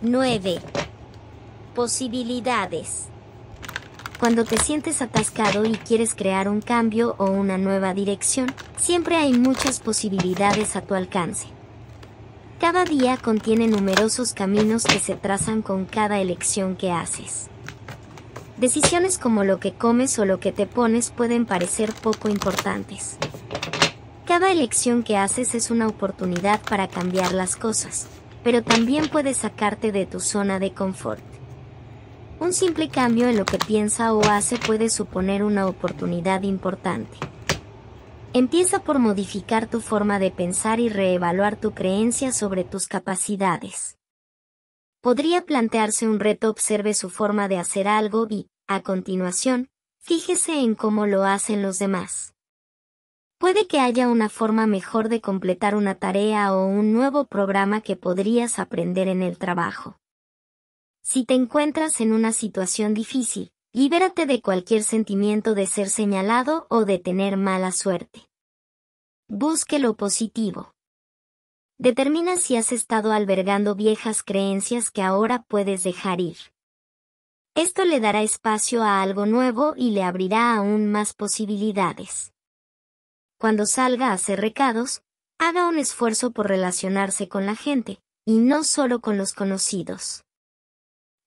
9. Posibilidades. Cuando te sientes atascado y quieres crear un cambio o una nueva dirección, siempre hay muchas posibilidades a tu alcance. Cada día contiene numerosos caminos que se trazan con cada elección que haces. Decisiones como lo que comes o lo que te pones pueden parecer poco importantes. Cada elección que haces es una oportunidad para cambiar las cosas, pero también puede sacarte de tu zona de confort. Un simple cambio en lo que piensa o hace puede suponer una oportunidad importante. Empieza por modificar tu forma de pensar y reevaluar tu creencia sobre tus capacidades. Podría plantearse un reto observe su forma de hacer algo y, a continuación, fíjese en cómo lo hacen los demás. Puede que haya una forma mejor de completar una tarea o un nuevo programa que podrías aprender en el trabajo. Si te encuentras en una situación difícil, libérate de cualquier sentimiento de ser señalado o de tener mala suerte. Busque lo positivo. Determina si has estado albergando viejas creencias que ahora puedes dejar ir. Esto le dará espacio a algo nuevo y le abrirá aún más posibilidades cuando salga a hacer recados, haga un esfuerzo por relacionarse con la gente, y no solo con los conocidos.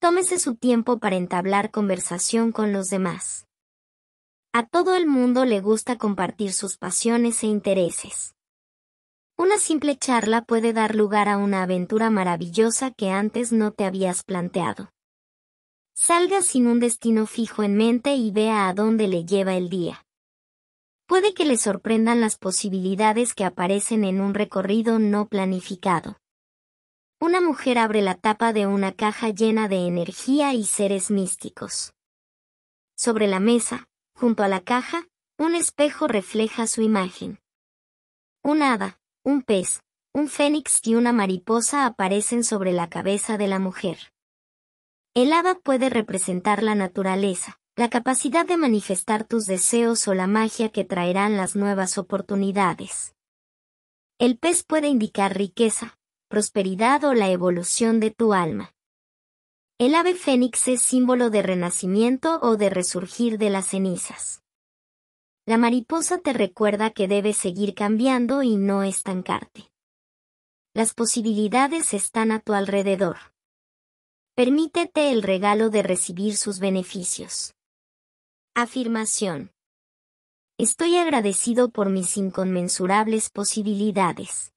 Tómese su tiempo para entablar conversación con los demás. A todo el mundo le gusta compartir sus pasiones e intereses. Una simple charla puede dar lugar a una aventura maravillosa que antes no te habías planteado. Salga sin un destino fijo en mente y vea a dónde le lleva el día puede que le sorprendan las posibilidades que aparecen en un recorrido no planificado. Una mujer abre la tapa de una caja llena de energía y seres místicos. Sobre la mesa, junto a la caja, un espejo refleja su imagen. Un hada, un pez, un fénix y una mariposa aparecen sobre la cabeza de la mujer. El hada puede representar la naturaleza, la capacidad de manifestar tus deseos o la magia que traerán las nuevas oportunidades. El pez puede indicar riqueza, prosperidad o la evolución de tu alma. El ave fénix es símbolo de renacimiento o de resurgir de las cenizas. La mariposa te recuerda que debes seguir cambiando y no estancarte. Las posibilidades están a tu alrededor. Permítete el regalo de recibir sus beneficios. Afirmación. Estoy agradecido por mis inconmensurables posibilidades.